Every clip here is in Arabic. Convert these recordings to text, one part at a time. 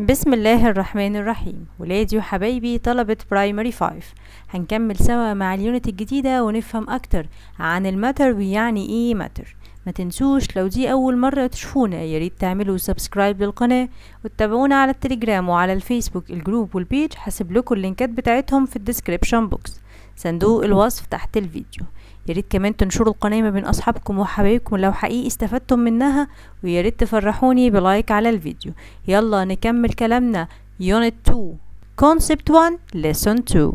بسم الله الرحمن الرحيم ولادي وحبايبي طلبة برايمري 5 هنكمل سوا مع اليونت الجديدة ونفهم أكتر عن الماتر ويعني إيه ماتر ما تنسوش لو دي أول مرة تشوفونا ياريت تعملوا سبسكرايب للقناة وتتابعونا على التليجرام وعلى الفيسبوك الجروب والبيج حسب لكم اللينكات بتاعتهم في الديسكريبشن بوكس صندوق الوصف تحت الفيديو ياريت كمان تنشروا القناه ما بين اصحابكم وحبايبكم لو حقيقي استفدتم منها وياريت تفرحوني بلايك على الفيديو يلا نكمل كلامنا يونت 2 concept 1 lesson 2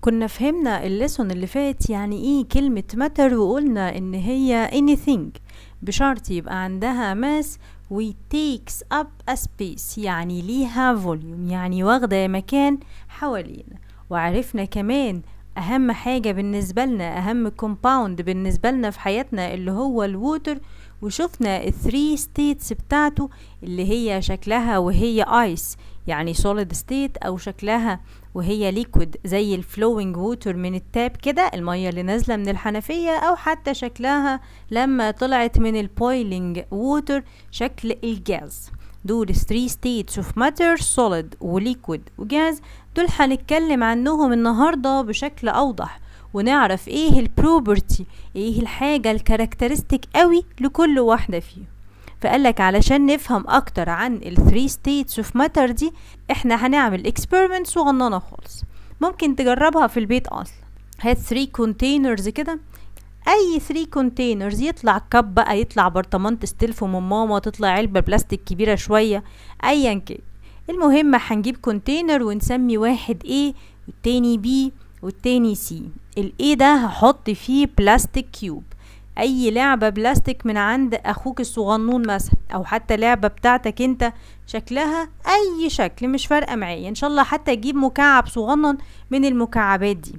كنا فهمنا الليسون اللي فات يعني ايه كلمة متر وقلنا ان هي anything بشرط يبقى عندها ماس وي takes up a space يعني ليها volume يعني واخدة مكان حوالينا وعرفنا كمان اهم حاجه بالنسبه لنا اهم كومباوند بالنسبه لنا في حياتنا اللي هو الووتر وشفنا الثري ستيتس بتاعته اللي هي شكلها وهي ايس يعني سوليد ستيت او شكلها وهي ليكويد زي الفلوينج ووتر من التاب كده الميه اللي نازله من الحنفيه او حتى شكلها لما طلعت من البويلينج ووتر شكل الجاز دول 3 states of matter solid وliquid وجاز دول هنتكلم عنهم النهاردة بشكل أوضح ونعرف ايه البروبرتي ايه الحاجة الكاركترستيك قوي لكل واحدة فيه فقالك علشان نفهم اكتر عن ال 3 states of matter دي احنا هنعمل اكسبيرمنت صغننه خالص ممكن تجربها في البيت اصلا هات 3 containers كده اي 3 كونتينرز يطلع كب بقى يطلع برطمان تستلفه من ماما تطلع علبه بلاستيك كبيره شويه ايا كان المهم هنجيب كونتينر ونسمي واحد A والتاني B والتاني C الاي ده هحط فيه بلاستيك كيوب اي لعبة بلاستيك من عند اخوك الصغنون مثلا او حتى لعبة بتاعتك انت شكلها اي شكل مش فارقة معايا ان شاء الله حتى اجيب مكعب صغنن من المكعبات دي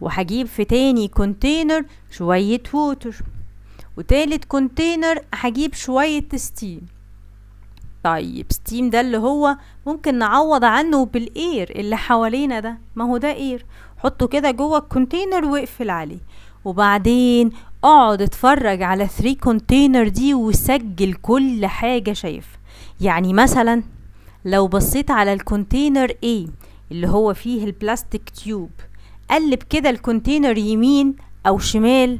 وهجيب في تاني كونتينر شوية ووتر وتالت كونتينر هجيب شوية ستيم طيب ستيم ده اللي هو ممكن نعوض عنه بالاير اللي حوالينا ده ما هو ده اير حطه كده جوه الكونتينر واقفل عليه وبعدين اقعد اتفرج على 3 كونتينر دي وسجل كل حاجه شايفها يعني مثلا لو بصيت على الكونتينر A اللي هو فيه البلاستيك تيوب قلب كده الكونتينر يمين او شمال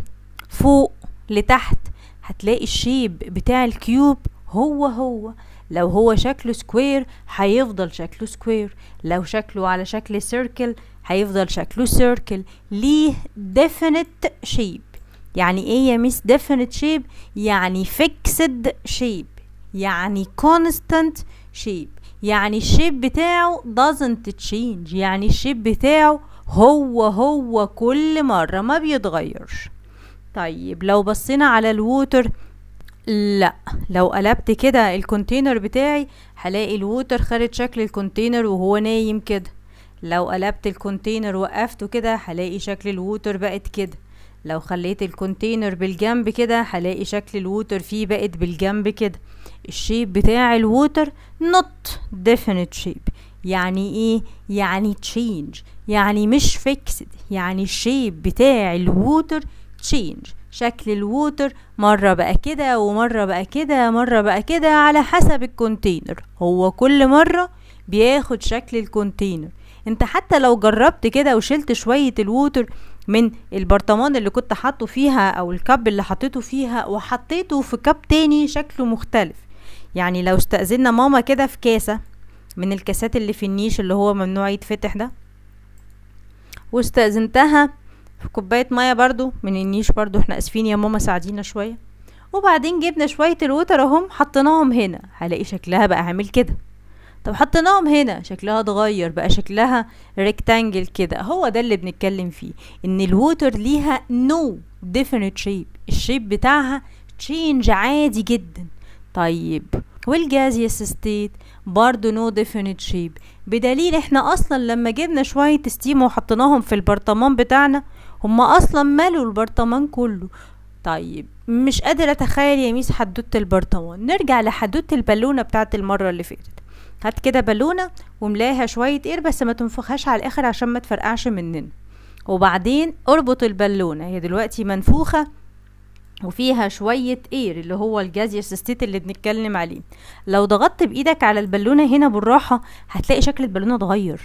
فوق لتحت هتلاقي الشيب بتاع الكيوب هو هو لو هو شكله سكوير هيفضل شكله سكوير لو شكله على شكل سيركل هيفضل شكله سيركل ليه definite شيب يعني ايه يا ميس definite شيب يعني fixed شيب يعني constant شيب يعني الشيب بتاعه doesn't change يعني الشيب بتاعه هو هو كل مرة ما بيتغيرش طيب لو بصينا على الووتر لا لو قلبت كده الكونتينر بتاعي هلاقي الووتر خارج شكل الكونتينر وهو نايم كده لو قلبت الكونتينر وقفته كده هلاقي شكل الووتر بقت كده لو خليت الكونتينر بالجنب كده هلاقي شكل الووتر فيه بقت بالجنب كده الشيب بتاع الووتر not definite shape يعني ايه يعني تشينج يعني مش فيكسد يعني الشيب بتاع الووتر تشينج شكل الووتر مرة بقى كده ومرة بقى كده مرة بقى كده على حسب الكونتينر هو كل مرة بياخد شكل الكونتينر انت حتى لو جربت كده وشلت شوية الووتر من البرطمان اللي كنت حاطه فيها او الكب اللي حطيته فيها وحطيته في كب تاني شكله مختلف يعني لو استأذنا ماما كده في كاسة من الكاسات اللي في النيش اللي هو ممنوع يتفتح ده واستأذنتها في كوباية مية برضو من النيش برضو احنا اسفين يا ماما ساعدينا شوية وبعدين جبنا شوية الوتر اهم حطيناهم هنا هلاقي شكلها بقى عامل كده طب حطيناهم هنا شكلها اتغير بقى شكلها ريكتانجل كده هو ده اللي بنتكلم فيه ان الوتر ليها نو ديفينيت شيب الشيب بتاعها تشينج عادي جدا طيب والجازيوس ستيت برضو نو ديفينيت شيب بدليل احنا اصلا لما جبنا شوية ستيم وحطيناهم في البرطمان بتاعنا هما اصلا مالوا البرطمان كله طيب مش قادرة اتخيل يا ميس حدوتة البرطمان نرجع لحدوتة البالونة بتاعت المرة اللي فاتت هات كده بالونة وملاها شوية اير بس ما تنفخهاش على الاخر عشان ما تفرقعش مننا وبعدين اربط البالونة هي دلوقتي منفوخة وفيها شوية اير اللي هو الجاز ستيت اللي بنتكلم عليه لو ضغطت بايدك على البالونة هنا بالراحة هتلاقي شكل البالونة اتغير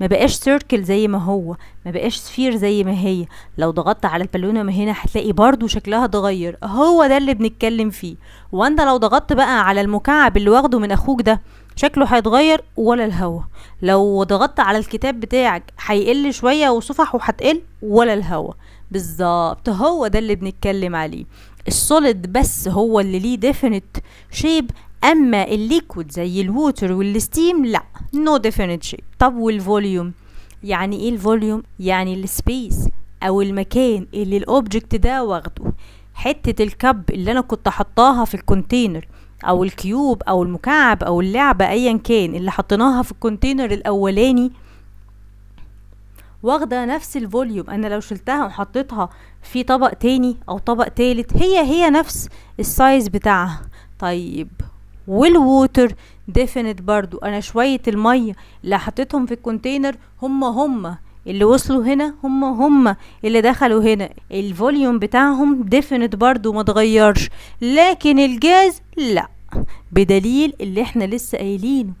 ما بقاش سيركل زي ما هو ما بقاش سفير زي ما هي لو ضغطت على البالونه من هنا هتلاقي برضو شكلها اتغير هو ده اللي بنتكلم فيه وانت لو ضغطت بقى على المكعب اللي واخده من اخوك ده شكله هيتغير ولا الهوا لو ضغطت على الكتاب بتاعك هيقل شويه وصفحه هتقل ولا الهوا بالظبط هو ده اللي بنتكلم عليه السوليد بس هو اللي ليه ديفينيت شيب اما الليكويد زي الووتر والستيم لا نو ديفينيت شيب طب والفوليوم يعني ايه الفوليوم يعني السبيس او المكان اللي الاوبجكت ده واخده حته الكب اللي انا كنت حطاها في الكونتينر او الكيوب او المكعب او اللعبه ايا كان اللي حطيناها في الكونتينر الاولاني واخده نفس الفوليوم انا لو شلتها وحطيتها في طبق تاني او طبق تالت هي هي نفس السايز بتاعها طيب والووتر ديفينيت برضو انا شويه الميه اللي حطيتهم في الكونتينر هم هم اللي وصلوا هنا هم هم اللي دخلوا هنا الفوليوم بتاعهم ديفينت برضو ما تغيرش لكن الجاز لا بدليل اللي احنا لسه قايلينه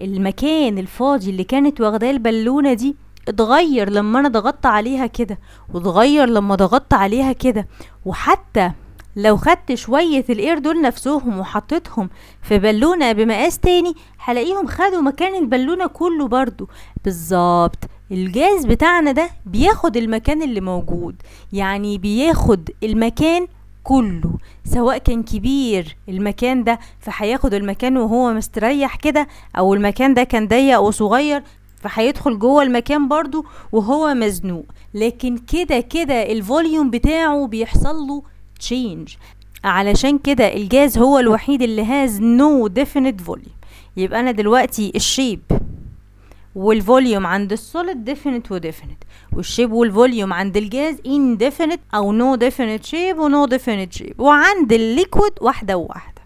المكان الفاضي اللي كانت واخداه البالونه دي اتغير لما انا ضغطت عليها كده واتغير لما ضغطت عليها كده وحتى لو خدت شوية الاير دول نفسهم وحطيتهم في بالونة بمقاس تاني هلاقيهم خدوا مكان البالونة كله برضو بالظبط الجاز بتاعنا ده بياخد المكان اللي موجود يعني بياخد المكان كله سواء كان كبير المكان ده فهياخد المكان وهو مستريح كده او المكان ده كان ضيق وصغير فهيدخل جوه المكان برضو وهو مزنوق لكن كده كده الفوليوم بتاعه بيحصل له تشينج علشان كده الجاز هو الوحيد اللي هاز نو ديفينيت فوليوم يبقى انا دلوقتي الشيب والفوليوم عند السوليد ديفينيت وديفينيت والشيب والفوليوم عند الجاز انديفينيت او نو ديفينيت شيب ونو ديفينيت شيب وعند الليكويد واحده وواحده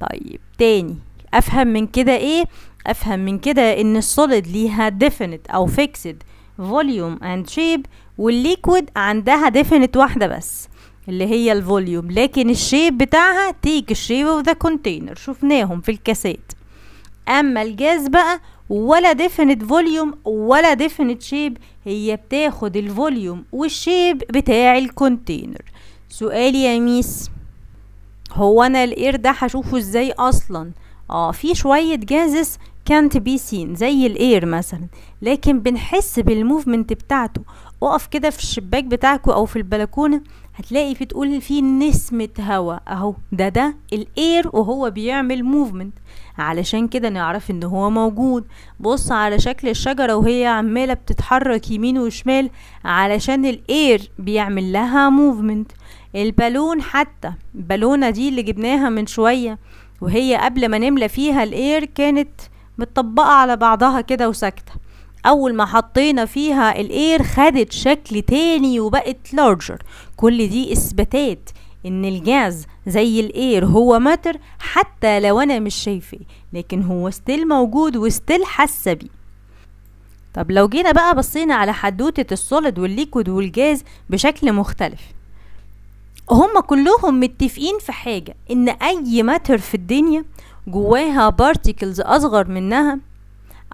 طيب تاني افهم من كده ايه افهم من كده ان السوليد ليها ديفينيت او فيكسد فوليوم اند شيب والليكويد عندها ديفينيت واحده بس اللي هي الفوليوم لكن الشيب بتاعها تيك الشيب اوف ذا كونتينر شفناهم في الكاسات اما الجاز بقى ولا ديفينيت فوليوم ولا ديفينيت شيب هي بتاخد الفوليوم والشيب بتاع الكونتينر سؤالي يا ميس هو انا الاير ده هشوفه ازاي اصلا اه في شوية جازس كانت بي سين زي الاير مثلا لكن بنحس بالموفمنت بتاعته اقف كده في الشباك بتاعكو او في البلكونه هتلاقي في تقول في نسمة هوا اهو ده ده الاير وهو بيعمل موفمنت علشان كده نعرف ان هو موجود بص على شكل الشجرة وهي عمالة بتتحرك يمين وشمال علشان الاير بيعمل لها موفمنت البالون حتى البالونة دي اللي جبناها من شوية وهي قبل ما نملى فيها الاير كانت متطبقة على بعضها كده وساكتة اول ما حطينا فيها الاير خدت شكل تاني وبقت لارجر كل دي اثباتات ان الجاز زي الاير هو ماتر حتى لو انا مش شايفه لكن هو ستيل موجود وستيل حاسه بيه طب لو جينا بقى بصينا على حدوته السوليد والليكود والجاز بشكل مختلف هما كلهم متفقين في حاجه ان اي ماتر في الدنيا جواها بارتيكلز اصغر منها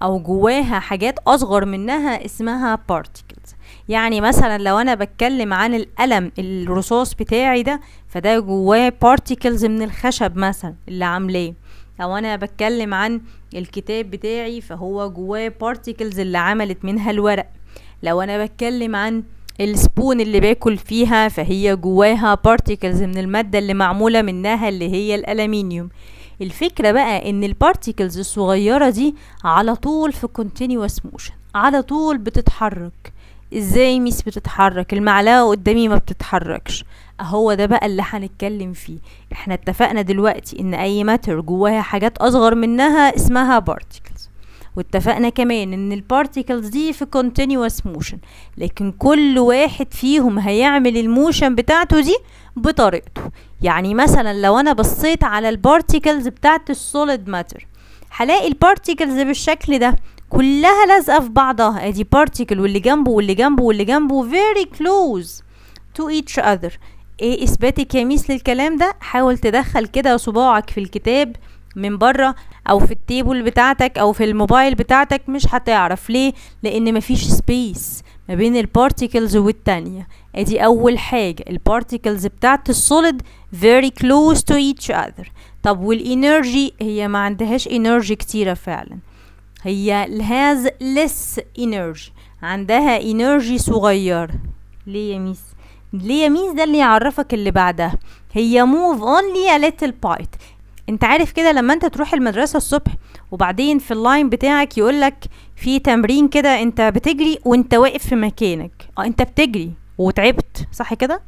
او جواها حاجات اصغر منها اسمها بارتيكلز يعني مثلا لو انا بتكلم عن القلم الرصاص بتاعي ده فده جواه بارتيكلز من الخشب مثلا اللي عاملاه لو انا بتكلم عن الكتاب بتاعي فهو جواه بارتيكلز اللي عملت منها الورق لو انا بتكلم عن السبون اللي باكل فيها فهي جواها بارتيكلز من الماده اللي معموله منها اللي هي الالمنيوم الفكرة بقى ان البارتيكلز الصغيرة دي على طول في continuous motion على طول بتتحرك ازاي ميس بتتحرك المعلقة قدامي ما بتتحركش هو ده بقى اللي هنتكلم فيه احنا اتفقنا دلوقتي ان اي ماتر جواها حاجات اصغر منها اسمها بارتيكلز واتفقنا كمان ان البارتيكلز دي في continuous موشن لكن كل واحد فيهم هيعمل الموشن بتاعته دي بطريقته يعني مثلا لو انا بصيت على البارتيكلز بتاعت السوليد ماتر هلاقي البارتيكلز بالشكل ده كلها لازقه في بعضها ادي بارتيكل واللي جنبه واللي جنبه واللي جنبه very close to each other ايه اثبات الكيميس للكلام ده حاول تدخل كده صباعك في الكتاب من بره او في التيبل بتاعتك او في الموبايل بتاعتك مش هتعرف ليه لان مفيش سبيس ما بين البارتيكلز والتانية ادي اول حاجة البارتيكلز بتاعت السوليد very close to each other طب والانرجي هي ما عندهاش انرجي كتيرة فعلا هي has less energy عندها انرجي صغيرة ليه يا ميس ليه يا ميس ده اللي يعرفك اللي بعدها هي move only a little bit انت عارف كده لما انت تروح المدرسة الصبح وبعدين في اللاين بتاعك يقولك في تمرين كده انت بتجري وانت واقف في مكانك اه انت بتجري وتعبت صح كده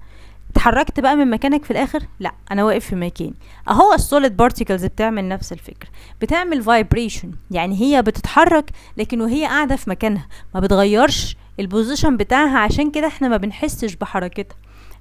اتحركت بقى من مكانك في الاخر لا انا واقف في مكاني اهو السوليد بارتيكلز بتعمل نفس الفكره بتعمل فايبريشن يعني هي بتتحرك لكن وهي قاعده في مكانها ما بتغيرش البوزيشن بتاعها عشان كده احنا ما بنحسش بحركتها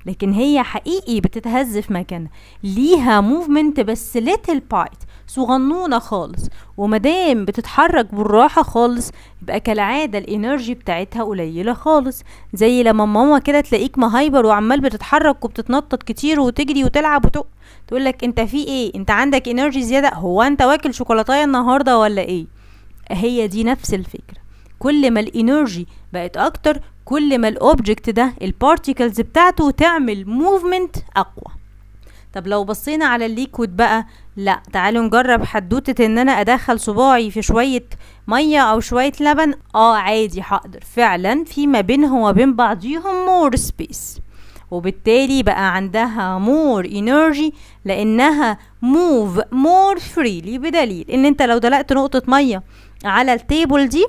لكن هي حقيقي بتتهز في مكانها ليها موفمنت بس ليتل بايت صغنونة خالص ومدام بتتحرك بالراحة خالص يبقى كالعادة الانرجي بتاعتها قليلة خالص زي لما ماما كده تلاقيك مهايبر وعمال بتتحرك وبتتنطط كتير وتجري وتلعب وتق تقولك انت في ايه انت عندك انرجي زيادة هو انت واكل شوكولاتاية النهاردة ولا ايه هي دي نفس الفكرة كل ما الانرجي بقت اكتر كل ما الاوبجكت ده البارتيكلز بتاعته تعمل موفمنت اقوى طب لو بصينا على الليكويد بقى لا تعالوا نجرب حدوتة ان انا ادخل صباعي في شوية مية او شوية لبن اه عادي هقدر فعلا في ما بينهم وبين بعضيهم مور سبيس وبالتالي بقى عندها مور انرجي لانها موف مور فريلي بدليل ان انت لو دلقت نقطة مية على التيبل دي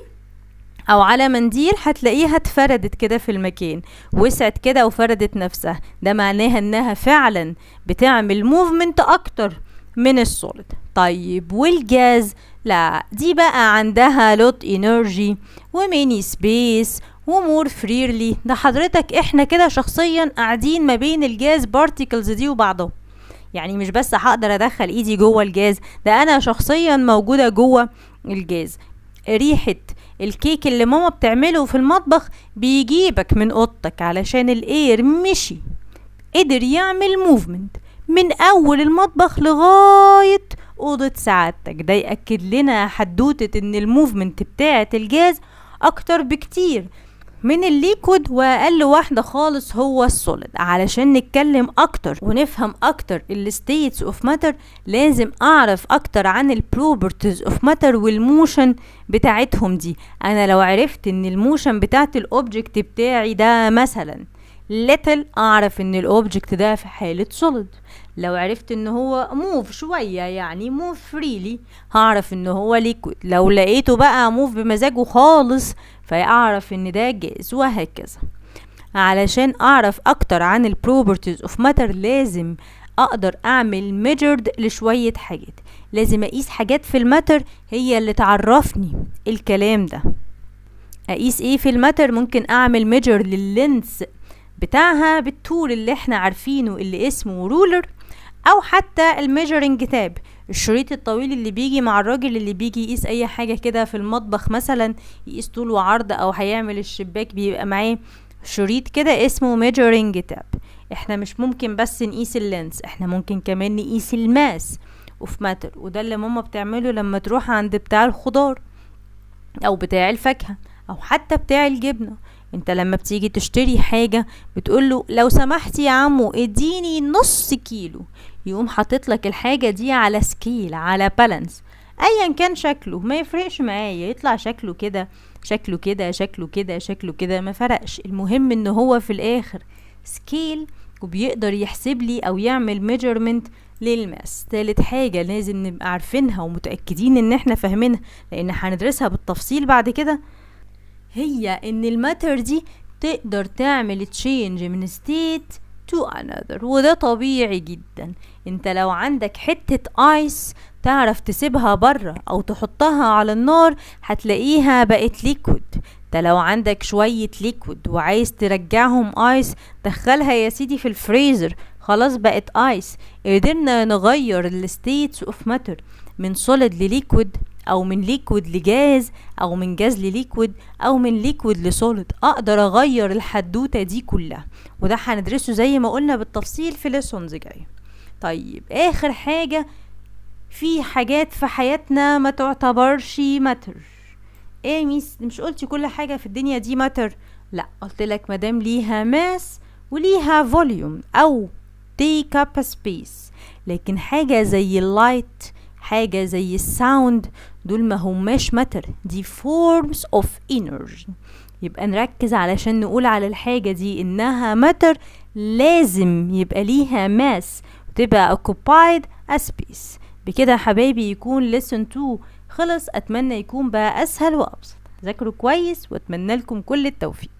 او على منديل هتلاقيها اتفردت كده في المكان وسعت كده وفردت نفسها ده معناها انها فعلا بتعمل موفمنت اكتر من السوليد طيب والجاز لا دي بقى عندها لوت انرجي وميني سبيس ومور فريرلي ده حضرتك احنا كده شخصيا قاعدين ما بين الجاز بارتيكلز دي وبعضه يعني مش بس هقدر ادخل ايدي جوه الجاز ده انا شخصيا موجوده جوه الجاز ريحه الكيك اللي ماما بتعمله في المطبخ بيجيبك من اوضتك علشان الاير مشي قدر يعمل موفمنت من اول المطبخ لغايه اوضه سعادتك ده ياكد لنا حدوته ان الموفمنت بتاعه الجاز اكتر بكتير من الليكود واقل واحده خالص هو السوليد علشان نتكلم اكتر ونفهم اكتر الستيتس اوف ماتر لازم اعرف اكتر عن البروبرتيز اوف ماتر والموشن بتاعتهم دي انا لو عرفت ان الموشن بتاعت الاوبجكت بتاعي ده مثلا ليتل اعرف ان الاوبجكت ده في حالة سوليد لو عرفت ان هو موف شوية يعني موف فريلي هعرف ان هو ليكويد لو لقيته بقى موف بمزاجه خالص فاعرف ان ده جائز وهكذا علشان اعرف اكتر عن البروبرتيز اوف ماتر لازم اقدر اعمل ميجرد لشوية حاجات لازم اقيس حاجات في الماتر هي اللي تعرفني الكلام ده اقيس ايه في الماتر ممكن اعمل ميجر لللينس بتاعها بالطول اللي احنا عارفينه اللي اسمه رولر او حتى الميجرنج تاب الشريط الطويل اللي بيجي مع الراجل اللي بيجي يقيس اي حاجه كده في المطبخ مثلا يقيس طول وعرض او هيعمل الشباك بيبقى معاه شريط كده اسمه ميجرينج تاب احنا مش ممكن بس نقيس اللينس احنا ممكن كمان نقيس الماس اوف ماتر وده اللي ماما بتعمله لما تروح عند بتاع الخضار او بتاع الفاكهه او حتى بتاع الجبنه انت لما بتيجي تشتري حاجة بتقوله لو سمحت يا عمو اديني نص كيلو يقوم حاطط لك الحاجة دي على سكيل على بالانس ايا كان شكله ما يفرقش معايا يطلع شكله كده شكله كده شكله كده شكله كده ما فرقش المهم ان هو في الاخر سكيل وبيقدر يحسب لي او يعمل ميجرمنت للماس تالت حاجة لازم نبقى عارفينها ومتأكدين ان احنا فاهمينها لان هندرسها بالتفصيل بعد كده هي ان الماتر دي تقدر تعمل تشينج من ستيت تو انذر وده طبيعي جدا انت لو عندك حتة ايس تعرف تسيبها بره او تحطها على النار هتلاقيها بقت ليكويد انت لو عندك شوية ليكويد وعايز ترجعهم ايس دخلها يا سيدي في الفريزر خلاص بقت ايس قدرنا نغير الستيتس اوف ماتر من سوليد لليكويد او من ليكويد لجاز او من جاز لليكويد او من ليكويد لسوليد اقدر اغير الحدوته دي كلها وده هندرسه زي ما قلنا بالتفصيل في ليسونز جايه طيب اخر حاجه في حاجات في حياتنا ما تعتبرش ماتر ايه ميس مش قلتي كل حاجه في الدنيا دي ماتر لا قلت لك مادام ليها ماس وليها فوليوم او تيك اب سبيس لكن حاجة زي اللايت حاجة زي الساوند دول ما هماش ماتر دي فورمز اوف انرجي يبقى نركز علشان نقول على الحاجة دي إنها ماتر لازم يبقى ليها ماس وتبقى occupied a space بكده يا حبايبي يكون lesson 2 خلص أتمنى يكون بقى أسهل وأبسط ذاكروا كويس وأتمنى لكم كل التوفيق